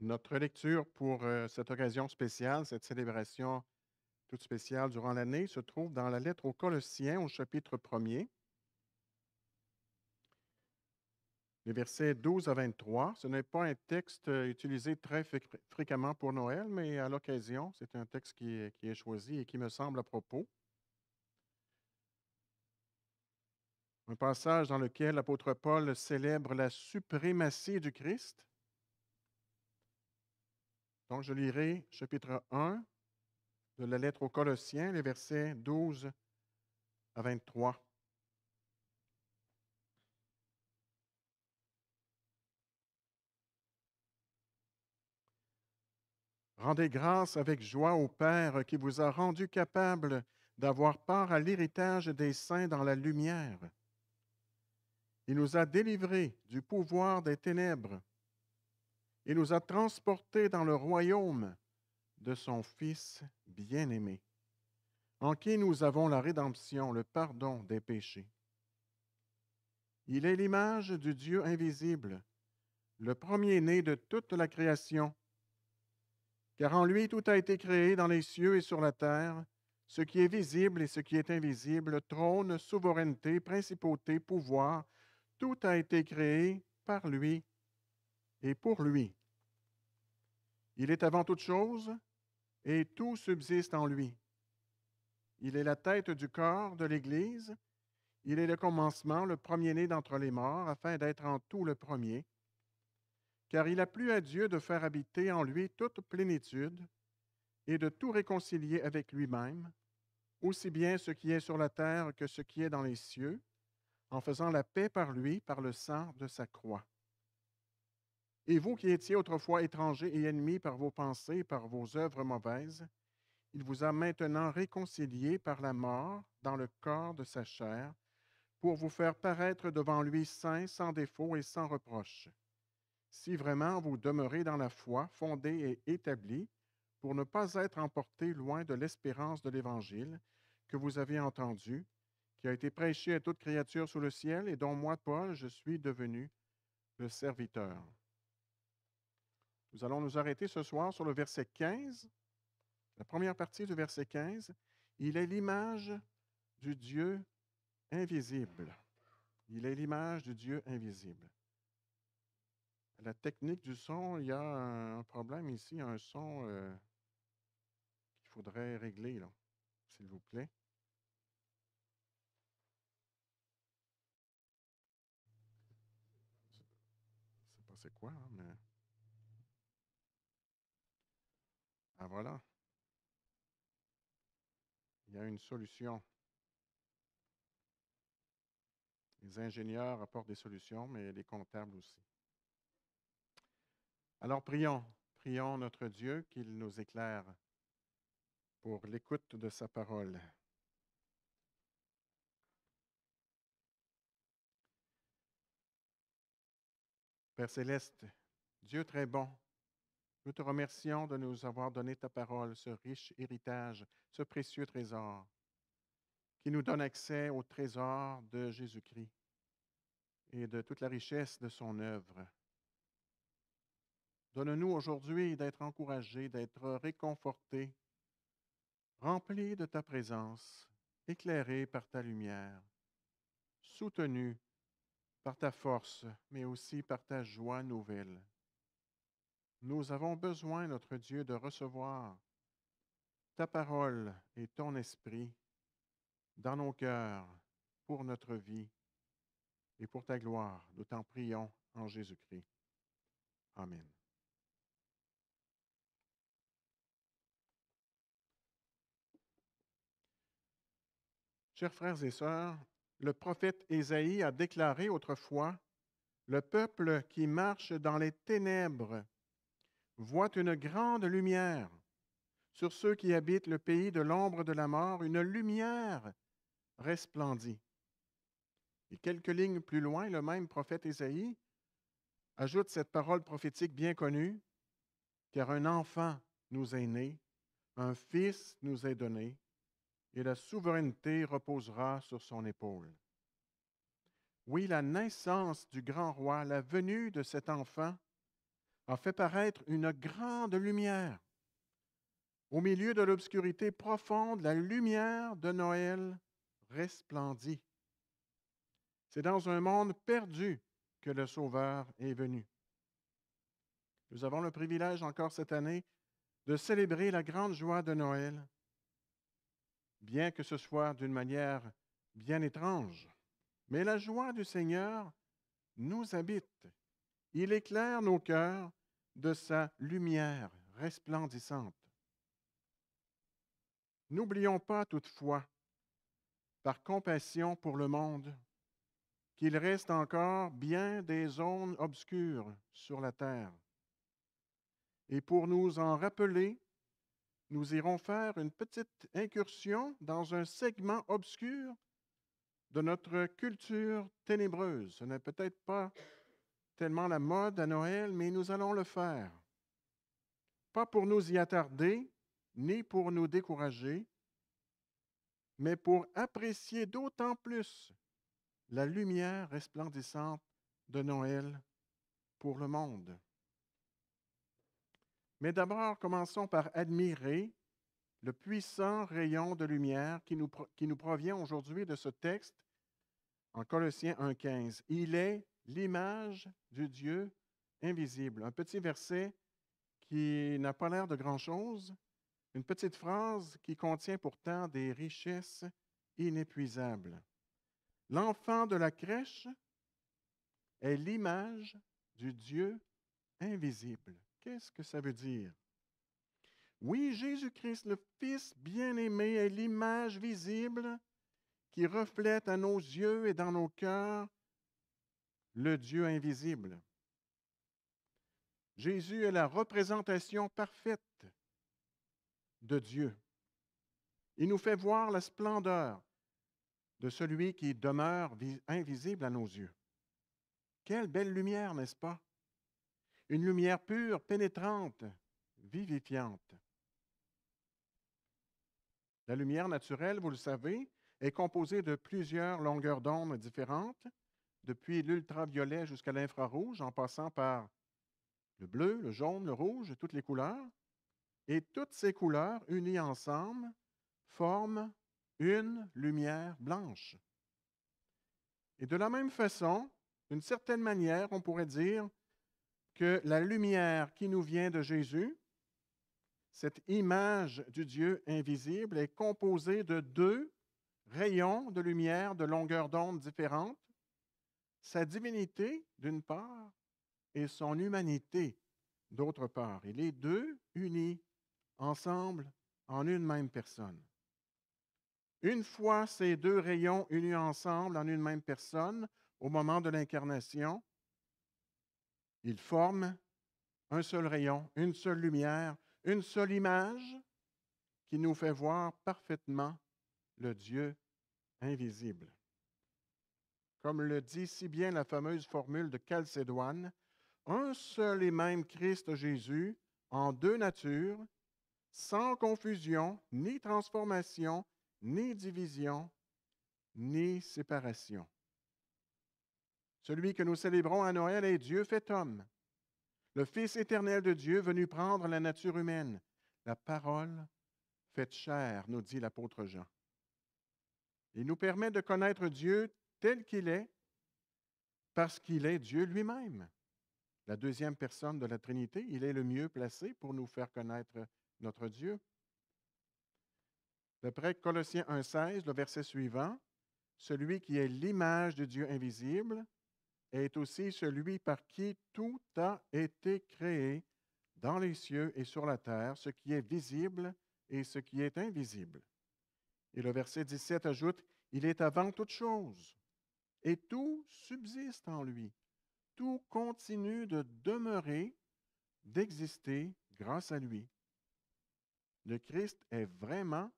Notre lecture pour cette occasion spéciale, cette célébration toute spéciale durant l'année, se trouve dans la lettre aux Colossiens au chapitre 1er. Les versets 12 à 23, ce n'est pas un texte utilisé très fréquemment pour Noël, mais à l'occasion, c'est un texte qui est choisi et qui me semble à propos. Un passage dans lequel l'apôtre Paul célèbre la suprématie du Christ donc, je lirai chapitre 1 de la lettre aux Colossiens, les versets 12 à 23. Rendez grâce avec joie au Père qui vous a rendu capable d'avoir part à l'héritage des saints dans la lumière. Il nous a délivrés du pouvoir des ténèbres et nous a transportés dans le royaume de son Fils bien-aimé, en qui nous avons la rédemption, le pardon des péchés. Il est l'image du Dieu invisible, le premier-né de toute la création, car en lui tout a été créé dans les cieux et sur la terre, ce qui est visible et ce qui est invisible, trône, souveraineté, principauté, pouvoir, tout a été créé par lui et pour lui. Il est avant toute chose et tout subsiste en lui. Il est la tête du corps de l'Église. Il est le commencement, le premier-né d'entre les morts, afin d'être en tout le premier. Car il a plu à Dieu de faire habiter en lui toute plénitude et de tout réconcilier avec lui-même, aussi bien ce qui est sur la terre que ce qui est dans les cieux, en faisant la paix par lui, par le sang de sa croix. Et vous qui étiez autrefois étrangers et ennemis par vos pensées, par vos œuvres mauvaises, il vous a maintenant réconciliés par la mort dans le corps de sa chair, pour vous faire paraître devant lui saints, sans défaut et sans reproche. Si vraiment vous demeurez dans la foi, fondée et établie, pour ne pas être emportés loin de l'espérance de l'Évangile que vous avez entendu, qui a été prêché à toute créature sous le ciel et dont moi, Paul, je suis devenu le serviteur. Nous allons nous arrêter ce soir sur le verset 15, la première partie du verset 15. Il est l'image du Dieu invisible. Il est l'image du Dieu invisible. La technique du son, il y a un problème ici, un son euh, qu'il faudrait régler, s'il vous plaît. Je ne sais pas c'est quoi, hein, mais... Ah voilà. Il y a une solution. Les ingénieurs apportent des solutions, mais les comptables aussi. Alors prions, prions notre Dieu qu'il nous éclaire pour l'écoute de sa parole. Père céleste, Dieu très bon, nous te remercions de nous avoir donné ta parole, ce riche héritage, ce précieux trésor, qui nous donne accès au trésor de Jésus-Christ et de toute la richesse de son œuvre. Donne-nous aujourd'hui d'être encouragés, d'être réconfortés, remplis de ta présence, éclairés par ta lumière, soutenus par ta force, mais aussi par ta joie nouvelle. Nous avons besoin, notre Dieu, de recevoir ta parole et ton esprit dans nos cœurs pour notre vie et pour ta gloire. Nous t'en prions en Jésus-Christ. Amen. Chers frères et sœurs, le prophète Ésaïe a déclaré autrefois, Le peuple qui marche dans les ténèbres voit une grande lumière. Sur ceux qui habitent le pays de l'ombre de la mort, une lumière resplendit. Et quelques lignes plus loin, le même prophète Ésaïe ajoute cette parole prophétique bien connue, car un enfant nous est né, un fils nous est donné, et la souveraineté reposera sur son épaule. Oui, la naissance du grand roi, la venue de cet enfant, a fait paraître une grande lumière. Au milieu de l'obscurité profonde, la lumière de Noël resplendit. C'est dans un monde perdu que le Sauveur est venu. Nous avons le privilège encore cette année de célébrer la grande joie de Noël, bien que ce soit d'une manière bien étrange. Mais la joie du Seigneur nous habite. Il éclaire nos cœurs de sa lumière resplendissante. N'oublions pas toutefois, par compassion pour le monde, qu'il reste encore bien des zones obscures sur la terre. Et pour nous en rappeler, nous irons faire une petite incursion dans un segment obscur de notre culture ténébreuse. Ce n'est peut-être pas tellement la mode à Noël, mais nous allons le faire. Pas pour nous y attarder, ni pour nous décourager, mais pour apprécier d'autant plus la lumière resplendissante de Noël pour le monde. Mais d'abord, commençons par admirer le puissant rayon de lumière qui nous, qui nous provient aujourd'hui de ce texte en Colossiens 1.15. Il est l'image du Dieu invisible. Un petit verset qui n'a pas l'air de grand-chose, une petite phrase qui contient pourtant des richesses inépuisables. L'enfant de la crèche est l'image du Dieu invisible. Qu'est-ce que ça veut dire? Oui, Jésus-Christ, le Fils bien-aimé, est l'image visible qui reflète à nos yeux et dans nos cœurs le Dieu invisible. Jésus est la représentation parfaite de Dieu. Il nous fait voir la splendeur de celui qui demeure invisible à nos yeux. Quelle belle lumière, n'est-ce pas? Une lumière pure, pénétrante, vivifiante. La lumière naturelle, vous le savez, est composée de plusieurs longueurs d'onde différentes depuis l'ultraviolet jusqu'à l'infrarouge, en passant par le bleu, le jaune, le rouge, toutes les couleurs. Et toutes ces couleurs unies ensemble forment une lumière blanche. Et de la même façon, d'une certaine manière, on pourrait dire que la lumière qui nous vient de Jésus, cette image du Dieu invisible, est composée de deux rayons de lumière de longueur d'onde différentes sa divinité d'une part et son humanité d'autre part. il est deux unis ensemble en une même personne. Une fois ces deux rayons unis ensemble en une même personne, au moment de l'incarnation, ils forment un seul rayon, une seule lumière, une seule image qui nous fait voir parfaitement le Dieu invisible comme le dit si bien la fameuse formule de Calcédoine, un seul et même Christ Jésus, en deux natures, sans confusion, ni transformation, ni division, ni séparation. Celui que nous célébrons à Noël est Dieu fait homme, le Fils éternel de Dieu venu prendre la nature humaine, la parole faite chair, nous dit l'apôtre Jean. Il nous permet de connaître Dieu tel qu'il est parce qu'il est Dieu lui-même. La deuxième personne de la Trinité, il est le mieux placé pour nous faire connaître notre Dieu. D'après Colossiens 1.16, le verset suivant, celui qui est l'image de Dieu invisible est aussi celui par qui tout a été créé dans les cieux et sur la terre, ce qui est visible et ce qui est invisible. Et le verset 17 ajoute, Il est avant toute chose, et tout subsiste en lui. Tout continue de demeurer, d'exister grâce à lui. Le Christ est vraiment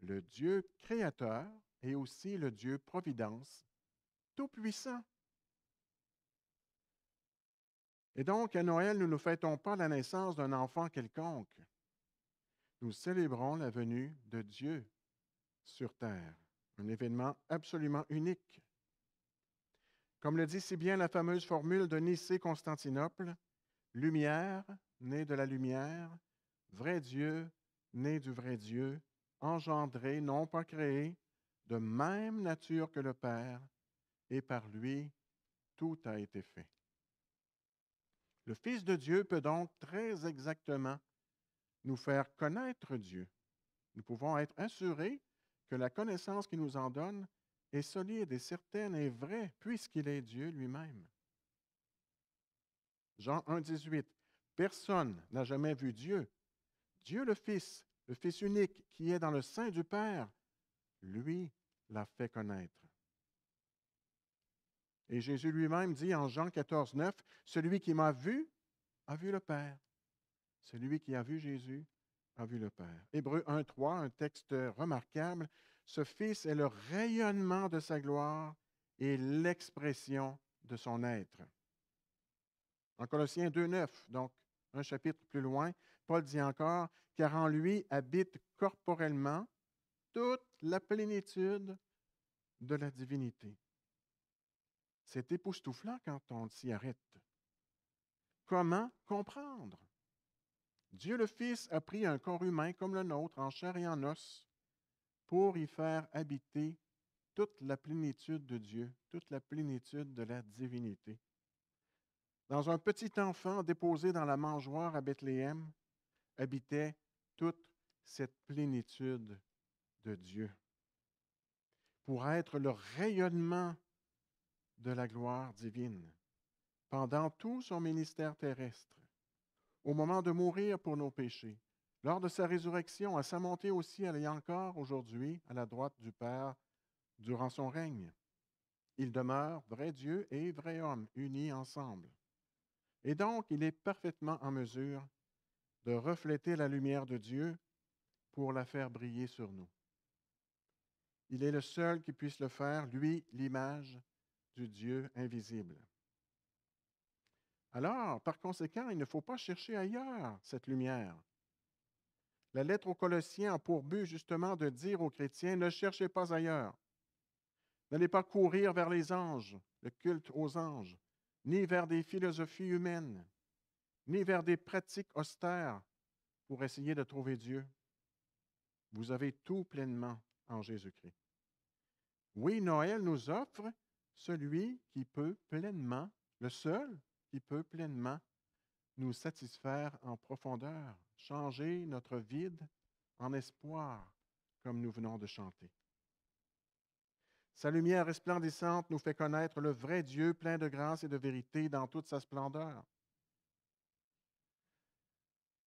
le Dieu créateur et aussi le Dieu providence, tout-puissant. Et donc, à Noël, nous ne fêtons pas la naissance d'un enfant quelconque. Nous célébrons la venue de Dieu sur terre, un événement absolument unique. Comme le dit si bien la fameuse formule de Nicée-Constantinople, lumière née de la lumière, vrai Dieu né du vrai Dieu, engendré, non pas créé, de même nature que le Père, et par lui tout a été fait. Le Fils de Dieu peut donc très exactement nous faire connaître Dieu. Nous pouvons être assurés que la connaissance qu'il nous en donne est solide et certaine et vraie, puisqu'il est Dieu lui-même. Jean 18, « Personne n'a jamais vu Dieu. Dieu le Fils, le Fils unique qui est dans le sein du Père, lui l'a fait connaître. Et Jésus lui-même dit en Jean 14, 9, Celui qui m'a vu a vu le Père. Celui qui a vu Jésus a vu le Père. Hébreu 1, 3, un texte remarquable ce Fils est le rayonnement de sa gloire et l'expression de son être. En Colossiens 2.9, donc un chapitre plus loin, Paul dit encore, car en lui habite corporellement toute la plénitude de la divinité. C'est époustouflant quand on s'y arrête. Comment comprendre? Dieu le Fils a pris un corps humain comme le nôtre en chair et en os pour y faire habiter toute la plénitude de Dieu, toute la plénitude de la divinité. Dans un petit enfant déposé dans la mangeoire à Bethléem habitait toute cette plénitude de Dieu. Pour être le rayonnement de la gloire divine pendant tout son ministère terrestre, au moment de mourir pour nos péchés, lors de sa résurrection, à sa montée aussi, elle est encore aujourd'hui à la droite du Père durant son règne. Il demeure vrai Dieu et vrai homme, unis ensemble. Et donc, il est parfaitement en mesure de refléter la lumière de Dieu pour la faire briller sur nous. Il est le seul qui puisse le faire, lui, l'image du Dieu invisible. Alors, par conséquent, il ne faut pas chercher ailleurs cette lumière. La lettre aux Colossiens a pour but justement de dire aux chrétiens, ne cherchez pas ailleurs. N'allez pas courir vers les anges, le culte aux anges, ni vers des philosophies humaines, ni vers des pratiques austères pour essayer de trouver Dieu. Vous avez tout pleinement en Jésus-Christ. Oui, Noël nous offre celui qui peut pleinement, le seul qui peut pleinement nous satisfaire en profondeur changer notre vide en espoir, comme nous venons de chanter. Sa lumière resplendissante nous fait connaître le vrai Dieu plein de grâce et de vérité dans toute sa splendeur.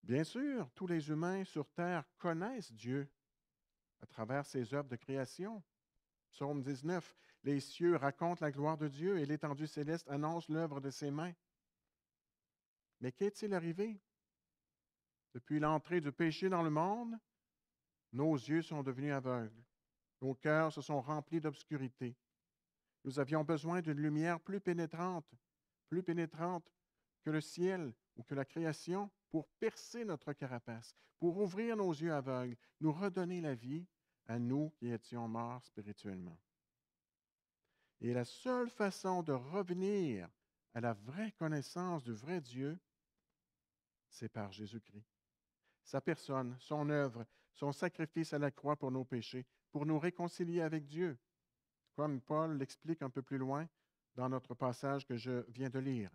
Bien sûr, tous les humains sur Terre connaissent Dieu à travers ses œuvres de création. Psaume 19, les cieux racontent la gloire de Dieu et l'étendue céleste annonce l'œuvre de ses mains. Mais qu'est-il arrivé depuis l'entrée du péché dans le monde, nos yeux sont devenus aveugles, nos cœurs se sont remplis d'obscurité. Nous avions besoin d'une lumière plus pénétrante, plus pénétrante que le ciel ou que la création pour percer notre carapace, pour ouvrir nos yeux aveugles, nous redonner la vie à nous qui étions morts spirituellement. Et la seule façon de revenir à la vraie connaissance du vrai Dieu, c'est par Jésus-Christ sa personne, son œuvre, son sacrifice à la croix pour nos péchés, pour nous réconcilier avec Dieu, comme Paul l'explique un peu plus loin dans notre passage que je viens de lire.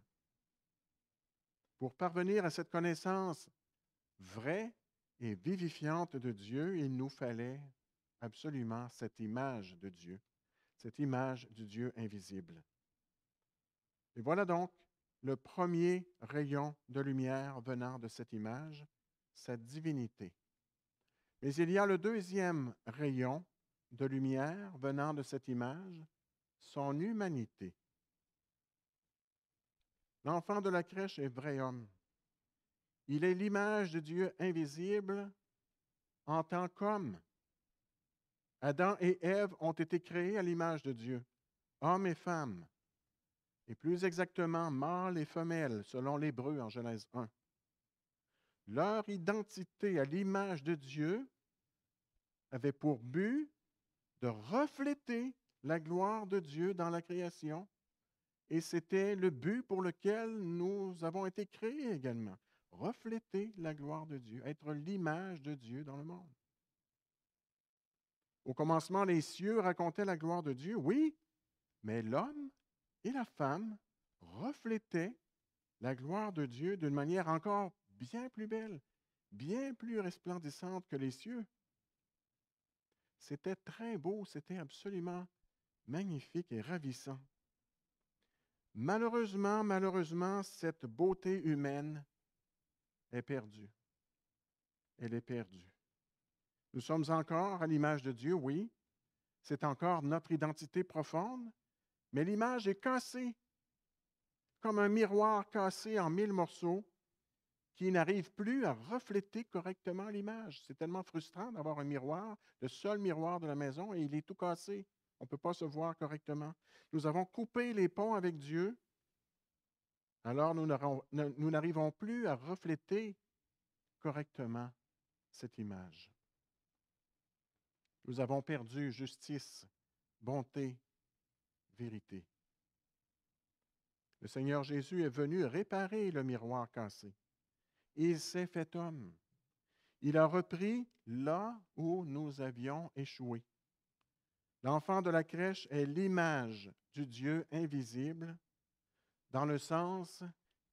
Pour parvenir à cette connaissance vraie et vivifiante de Dieu, il nous fallait absolument cette image de Dieu, cette image du Dieu invisible. Et voilà donc le premier rayon de lumière venant de cette image, sa divinité. Mais il y a le deuxième rayon de lumière venant de cette image, son humanité. L'enfant de la crèche est vrai homme. Il est l'image de Dieu invisible en tant qu'homme. Adam et Ève ont été créés à l'image de Dieu, hommes et femmes, et plus exactement mâles et femelles, selon l'Hébreu en Genèse 1 leur identité à l'image de Dieu avait pour but de refléter la gloire de Dieu dans la création. Et c'était le but pour lequel nous avons été créés également. Refléter la gloire de Dieu, être l'image de Dieu dans le monde. Au commencement, les cieux racontaient la gloire de Dieu, oui, mais l'homme et la femme reflétaient la gloire de Dieu d'une manière encore bien plus belle, bien plus resplendissante que les cieux. C'était très beau, c'était absolument magnifique et ravissant. Malheureusement, malheureusement, cette beauté humaine est perdue. Elle est perdue. Nous sommes encore à l'image de Dieu, oui. C'est encore notre identité profonde, mais l'image est cassée, comme un miroir cassé en mille morceaux, qui n'arrive plus à refléter correctement l'image. C'est tellement frustrant d'avoir un miroir, le seul miroir de la maison, et il est tout cassé. On ne peut pas se voir correctement. Nous avons coupé les ponts avec Dieu, alors nous n'arrivons plus à refléter correctement cette image. Nous avons perdu justice, bonté, vérité. Le Seigneur Jésus est venu réparer le miroir cassé il s'est fait homme. Il a repris là où nous avions échoué. L'enfant de la crèche est l'image du Dieu invisible dans le sens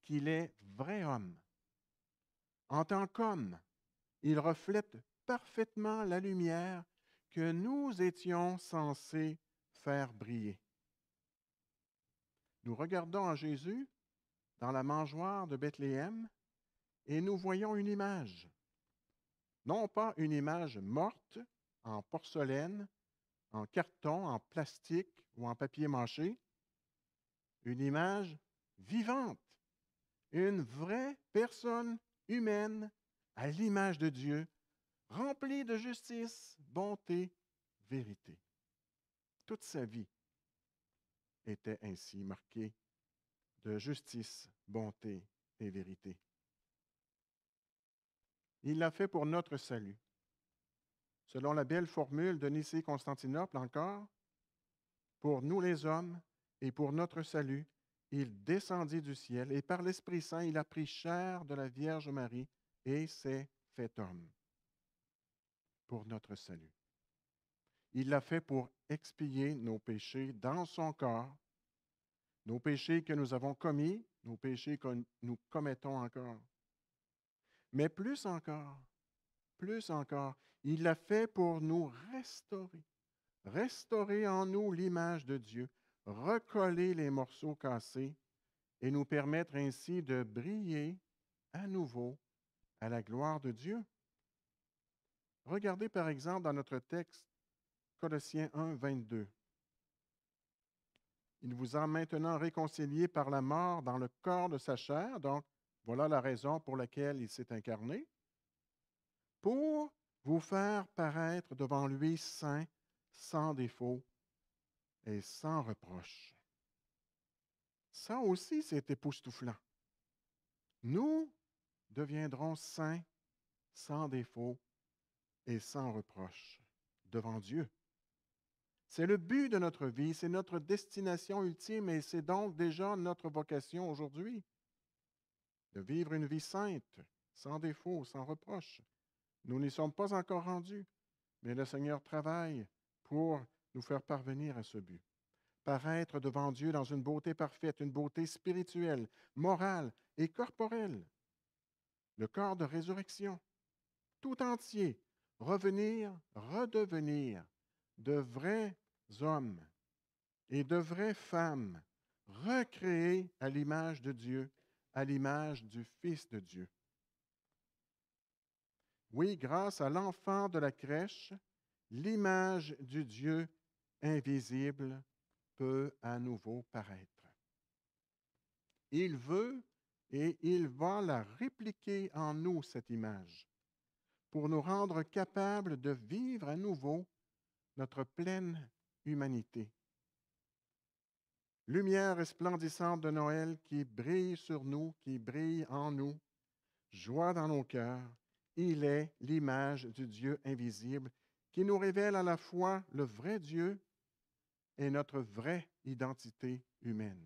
qu'il est vrai homme. En tant qu'homme, il reflète parfaitement la lumière que nous étions censés faire briller. Nous regardons Jésus dans la mangeoire de Bethléem et nous voyons une image. Non pas une image morte en porcelaine, en carton, en plastique ou en papier mâché, une image vivante, une vraie personne humaine à l'image de Dieu, remplie de justice, bonté, vérité. Toute sa vie était ainsi marquée de justice, bonté et vérité. Il l'a fait pour notre salut. Selon la belle formule de Nicée-Constantinople encore, pour nous les hommes et pour notre salut, il descendit du ciel et par l'Esprit Saint, il a pris chair de la Vierge Marie et s'est fait homme pour notre salut. Il l'a fait pour expier nos péchés dans son corps, nos péchés que nous avons commis, nos péchés que nous commettons encore mais plus encore, plus encore, il l'a fait pour nous restaurer, restaurer en nous l'image de Dieu, recoller les morceaux cassés et nous permettre ainsi de briller à nouveau à la gloire de Dieu. Regardez par exemple dans notre texte Colossiens 1, 22. Il vous a maintenant réconcilié par la mort dans le corps de sa chair, donc voilà la raison pour laquelle il s'est incarné, pour vous faire paraître devant lui saint, sans défaut et sans reproche. Ça aussi, c'est époustouflant. Nous deviendrons saints, sans défaut et sans reproche devant Dieu. C'est le but de notre vie, c'est notre destination ultime et c'est donc déjà notre vocation aujourd'hui de vivre une vie sainte, sans défaut, sans reproche. Nous n'y sommes pas encore rendus, mais le Seigneur travaille pour nous faire parvenir à ce but. Paraître devant Dieu dans une beauté parfaite, une beauté spirituelle, morale et corporelle. Le corps de résurrection, tout entier, revenir, redevenir de vrais hommes et de vraies femmes, recréés à l'image de Dieu à l'image du Fils de Dieu. Oui, grâce à l'enfant de la crèche, l'image du Dieu invisible peut à nouveau paraître. Il veut et il va la répliquer en nous, cette image, pour nous rendre capables de vivre à nouveau notre pleine humanité. Lumière resplendissante de Noël qui brille sur nous, qui brille en nous, joie dans nos cœurs, il est l'image du Dieu invisible qui nous révèle à la fois le vrai Dieu et notre vraie identité humaine.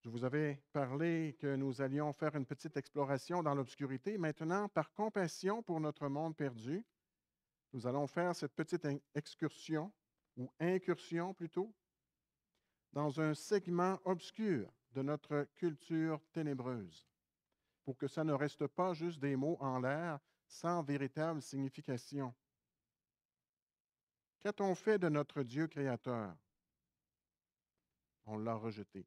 Je vous avais parlé que nous allions faire une petite exploration dans l'obscurité. Maintenant, par compassion pour notre monde perdu, nous allons faire cette petite excursion, ou incursion plutôt, dans un segment obscur de notre culture ténébreuse, pour que ça ne reste pas juste des mots en l'air sans véritable signification. Qu'a-t-on fait de notre Dieu créateur? On l'a rejeté.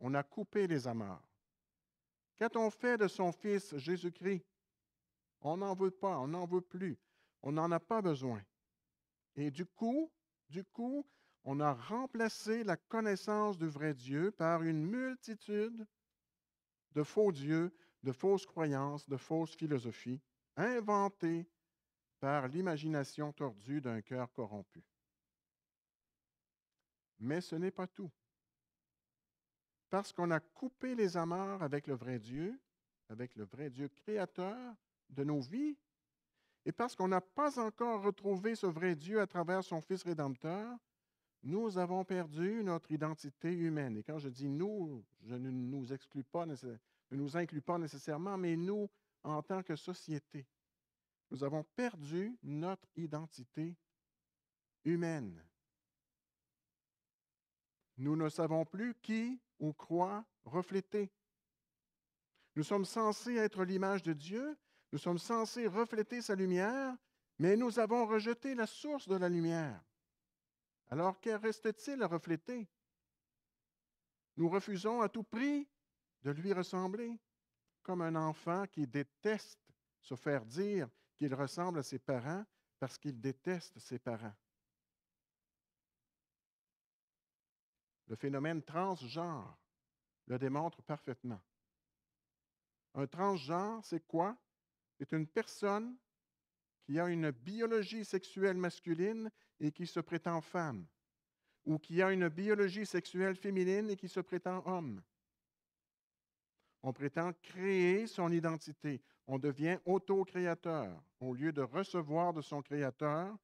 On a coupé les amarres. Qu'a-t-on fait de son Fils Jésus-Christ? On n'en veut pas, on n'en veut plus. On n'en a pas besoin. Et du coup, du coup, on a remplacé la connaissance du vrai Dieu par une multitude de faux dieux, de fausses croyances, de fausses philosophies, inventées par l'imagination tordue d'un cœur corrompu. Mais ce n'est pas tout. Parce qu'on a coupé les amarres avec le vrai Dieu, avec le vrai Dieu créateur de nos vies et parce qu'on n'a pas encore retrouvé ce vrai Dieu à travers son Fils rédempteur, nous avons perdu notre identité humaine. Et quand je dis nous, je ne nous exclue pas, ne nous inclus pas nécessairement, mais nous, en tant que société, nous avons perdu notre identité humaine. Nous ne savons plus qui ou croit refléter. Nous sommes censés être l'image de Dieu, nous sommes censés refléter sa lumière, mais nous avons rejeté la source de la lumière. Alors que reste-t-il à refléter? Nous refusons à tout prix de lui ressembler, comme un enfant qui déteste se faire dire qu'il ressemble à ses parents parce qu'il déteste ses parents. Le phénomène transgenre le démontre parfaitement. Un transgenre, c'est quoi? est une personne qui a une biologie sexuelle masculine et qui se prétend femme, ou qui a une biologie sexuelle féminine et qui se prétend homme. On prétend créer son identité. On devient autocréateur au lieu de recevoir de son créateur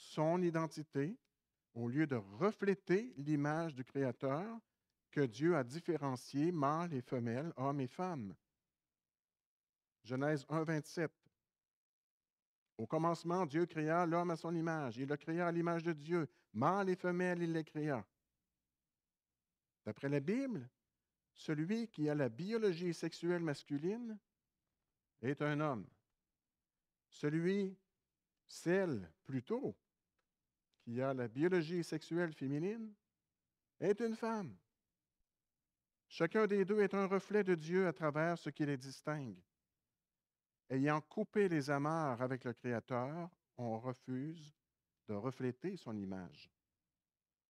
son identité, au lieu de refléter l'image du créateur que Dieu a différencié mâle et femelle, homme et femme. Genèse 1, 27. Au commencement, Dieu créa l'homme à son image. Il le créa à l'image de Dieu. Mâle et femelle, il les créa. D'après la Bible, celui qui a la biologie sexuelle masculine est un homme. Celui, celle plutôt, qui a la biologie sexuelle féminine est une femme. Chacun des deux est un reflet de Dieu à travers ce qui les distingue. Ayant coupé les amarres avec le Créateur, on refuse de refléter son image.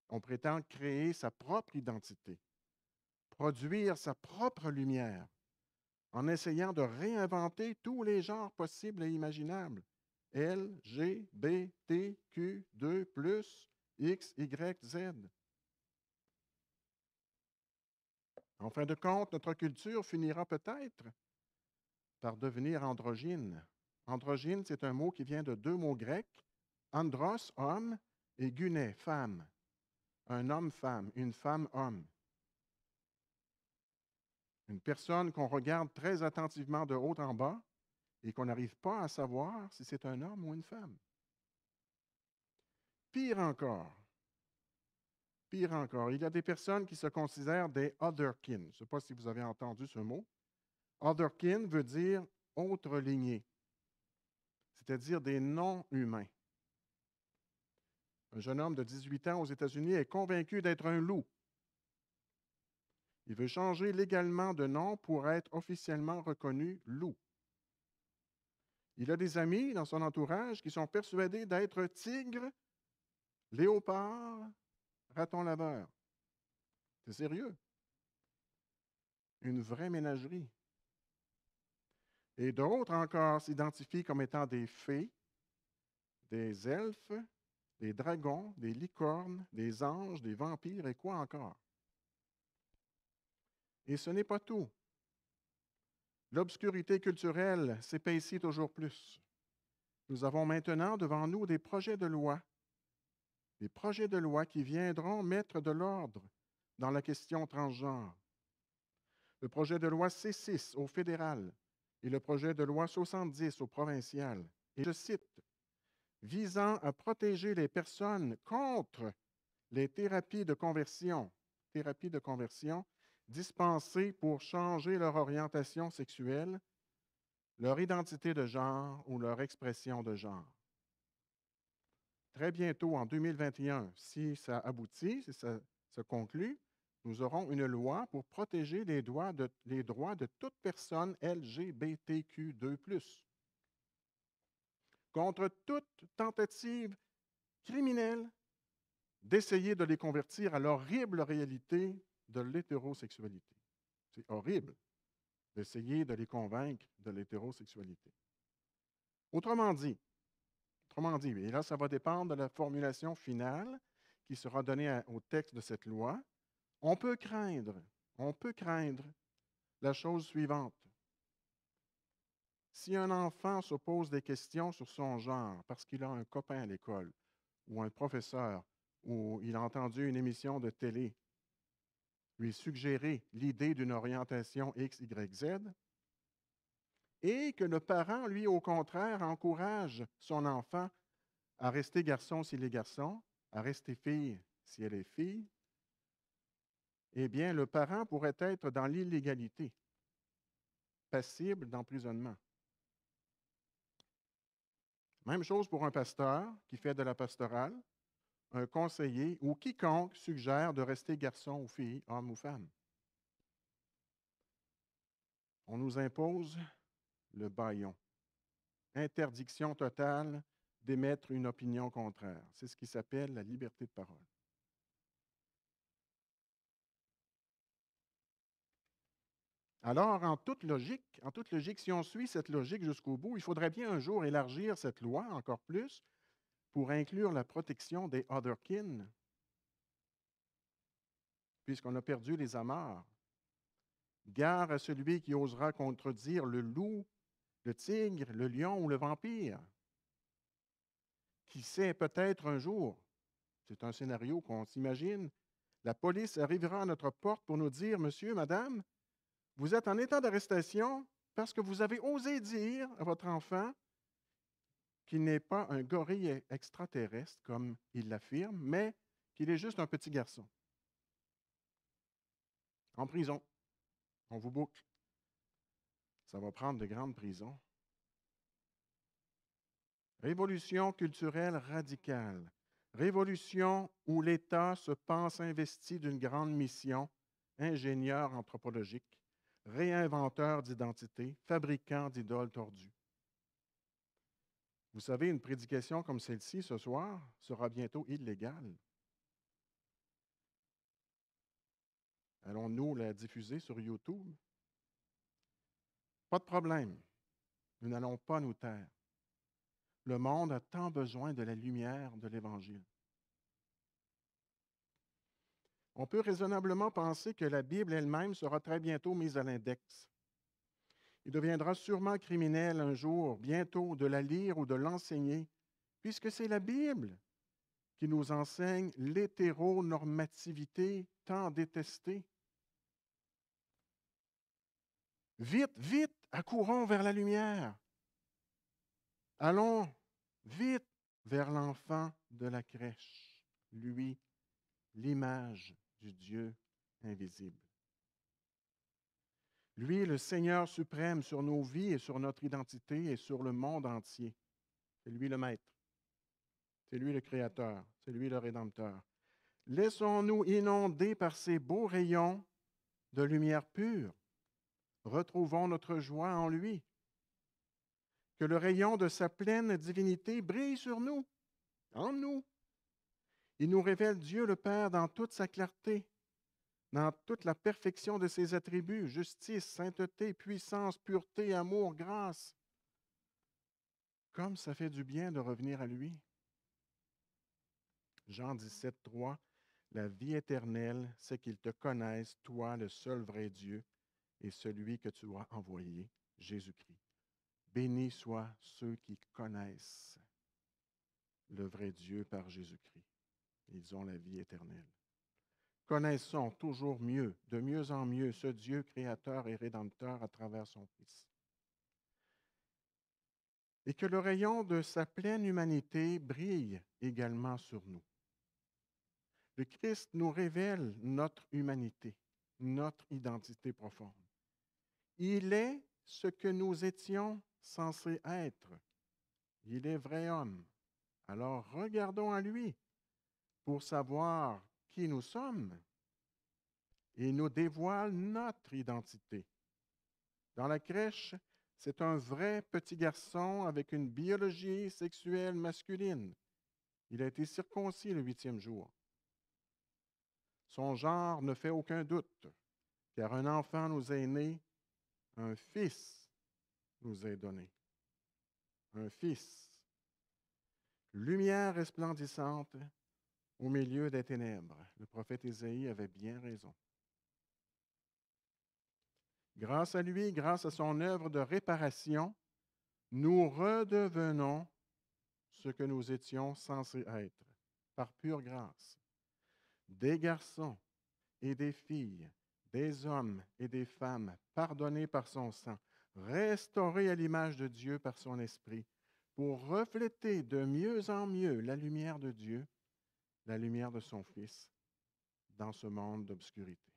On prétend créer sa propre identité, produire sa propre lumière, en essayant de réinventer tous les genres possibles et imaginables. L, G, B, T, Q, 2, plus, X, Y, Z. En fin de compte, notre culture finira peut-être par devenir androgyne. Androgyne, c'est un mot qui vient de deux mots grecs, andros, homme, et guné, femme. Un homme-femme, une femme-homme. Une personne qu'on regarde très attentivement de haut en bas et qu'on n'arrive pas à savoir si c'est un homme ou une femme. Pire encore, pire encore, il y a des personnes qui se considèrent des otherkin. Je ne sais pas si vous avez entendu ce mot. Otherkin veut dire autre lignée, c'est-à-dire des noms humains Un jeune homme de 18 ans aux États-Unis est convaincu d'être un loup. Il veut changer légalement de nom pour être officiellement reconnu loup. Il a des amis dans son entourage qui sont persuadés d'être tigre, léopard, raton laveur. C'est sérieux. Une vraie ménagerie. Et d'autres encore s'identifient comme étant des fées, des elfes, des dragons, des licornes, des anges, des vampires et quoi encore. Et ce n'est pas tout. L'obscurité culturelle s'épaissit toujours plus. Nous avons maintenant devant nous des projets de loi, des projets de loi qui viendront mettre de l'ordre dans la question transgenre. Le projet de loi C6 au fédéral, et le projet de loi 70 au provincial, et je cite, visant à protéger les personnes contre les thérapies de conversion, thérapies de conversion dispensées pour changer leur orientation sexuelle, leur identité de genre ou leur expression de genre. Très bientôt, en 2021, si ça aboutit, si ça se conclut, nous aurons une loi pour protéger les droits de, les droits toute personne LGBTQ2 contre toute tentative criminelle d'essayer de les convertir à l'horrible réalité de l'hétérosexualité. C'est horrible d'essayer de les convaincre de l'hétérosexualité. Autrement dit, autrement dit, et là ça va dépendre de la formulation finale qui sera donnée au texte de cette loi, on peut craindre, on peut craindre la chose suivante. Si un enfant se pose des questions sur son genre parce qu'il a un copain à l'école ou un professeur ou il a entendu une émission de télé lui suggérer l'idée d'une orientation X, Y, Z, et que le parent, lui, au contraire, encourage son enfant à rester garçon s'il est garçon, à rester fille si elle est fille, eh bien, le parent pourrait être dans l'illégalité, passible d'emprisonnement. Même chose pour un pasteur qui fait de la pastorale, un conseiller ou quiconque suggère de rester garçon ou fille, homme ou femme. On nous impose le baillon, interdiction totale d'émettre une opinion contraire. C'est ce qui s'appelle la liberté de parole. Alors, en toute logique, en toute logique, si on suit cette logique jusqu'au bout, il faudrait bien un jour élargir cette loi encore plus pour inclure la protection des otherkin, puisqu'on a perdu les amarres. Gare à celui qui osera contredire le loup, le tigre, le lion ou le vampire. Qui sait, peut-être un jour, c'est un scénario qu'on s'imagine, la police arrivera à notre porte pour nous dire, Monsieur, Madame, vous êtes en état d'arrestation parce que vous avez osé dire à votre enfant qu'il n'est pas un gorille extraterrestre, comme il l'affirme, mais qu'il est juste un petit garçon. En prison. On vous boucle. Ça va prendre de grandes prisons. Révolution culturelle radicale. Révolution où l'État se pense investi d'une grande mission, ingénieur anthropologique réinventeur d'identité, fabricant d'idoles tordues. Vous savez, une prédication comme celle-ci ce soir sera bientôt illégale. Allons-nous la diffuser sur YouTube? Pas de problème. Nous n'allons pas nous taire. Le monde a tant besoin de la lumière de l'Évangile on peut raisonnablement penser que la Bible elle-même sera très bientôt mise à l'index. Il deviendra sûrement criminel un jour, bientôt, de la lire ou de l'enseigner, puisque c'est la Bible qui nous enseigne l'hétéronormativité tant détestée. Vite, vite, accourons vers la lumière. Allons vite vers l'enfant de la crèche, lui, l'image du Dieu invisible. Lui le Seigneur suprême sur nos vies et sur notre identité et sur le monde entier. C'est lui le Maître. C'est lui le Créateur. C'est lui le Rédempteur. Laissons-nous inonder par ses beaux rayons de lumière pure. Retrouvons notre joie en lui. Que le rayon de sa pleine divinité brille sur nous, en nous, il nous révèle Dieu le Père dans toute sa clarté, dans toute la perfection de ses attributs, justice, sainteté, puissance, pureté, amour, grâce. Comme ça fait du bien de revenir à lui. Jean 17, 3, La vie éternelle, c'est qu'il te connaissent, toi, le seul vrai Dieu, et celui que tu as envoyé, Jésus-Christ. Bénis soient ceux qui connaissent le vrai Dieu par Jésus-Christ ils ont la vie éternelle. Connaissons toujours mieux, de mieux en mieux, ce Dieu créateur et rédempteur à travers son Fils. Et que le rayon de sa pleine humanité brille également sur nous. Le Christ nous révèle notre humanité, notre identité profonde. Il est ce que nous étions censés être. Il est vrai homme. Alors regardons à lui pour savoir qui nous sommes. et nous dévoile notre identité. Dans la crèche, c'est un vrai petit garçon avec une biologie sexuelle masculine. Il a été circoncis le huitième jour. Son genre ne fait aucun doute, car un enfant nous est né, un fils nous est donné. Un fils. Lumière resplendissante, au milieu des ténèbres. Le prophète Isaïe avait bien raison. Grâce à lui, grâce à son œuvre de réparation, nous redevenons ce que nous étions censés être, par pure grâce. Des garçons et des filles, des hommes et des femmes pardonnés par son sang, restaurés à l'image de Dieu par son esprit, pour refléter de mieux en mieux la lumière de Dieu la lumière de son Fils dans ce monde d'obscurité.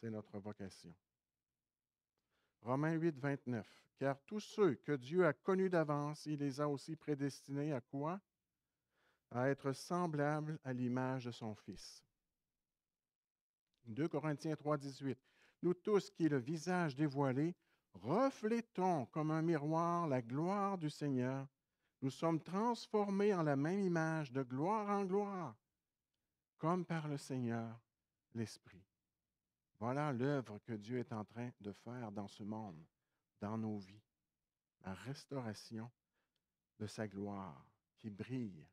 C'est notre vocation. Romains 8, 29. Car tous ceux que Dieu a connus d'avance, il les a aussi prédestinés à quoi? À être semblables à l'image de son Fils. 2 Corinthiens 3, 18. Nous tous qui, le visage dévoilé, reflétons comme un miroir la gloire du Seigneur nous sommes transformés en la même image de gloire en gloire, comme par le Seigneur l'Esprit. Voilà l'œuvre que Dieu est en train de faire dans ce monde, dans nos vies, la restauration de sa gloire qui brille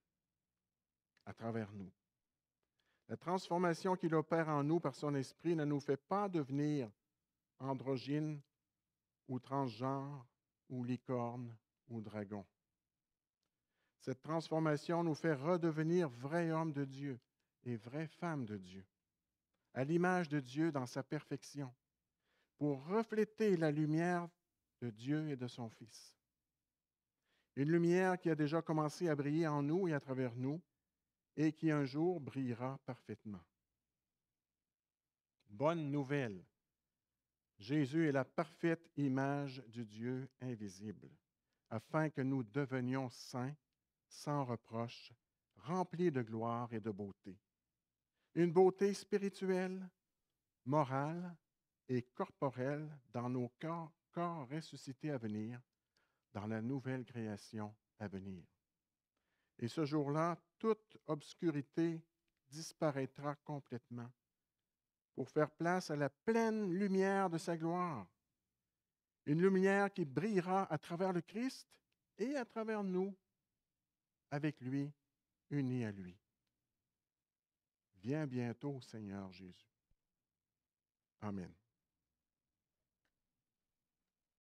à travers nous. La transformation qu'il opère en nous par son esprit ne nous fait pas devenir androgynes ou transgenres ou licornes ou dragons. Cette transformation nous fait redevenir vrais hommes de Dieu et vraies femmes de Dieu, à l'image de Dieu dans sa perfection, pour refléter la lumière de Dieu et de son Fils. Une lumière qui a déjà commencé à briller en nous et à travers nous, et qui un jour brillera parfaitement. Bonne nouvelle. Jésus est la parfaite image du Dieu invisible, afin que nous devenions saints sans reproche, rempli de gloire et de beauté. Une beauté spirituelle, morale et corporelle dans nos corps ressuscités à venir, dans la nouvelle création à venir. Et ce jour-là, toute obscurité disparaîtra complètement pour faire place à la pleine lumière de sa gloire. Une lumière qui brillera à travers le Christ et à travers nous avec lui, unis à lui. Viens bientôt, Seigneur Jésus. Amen.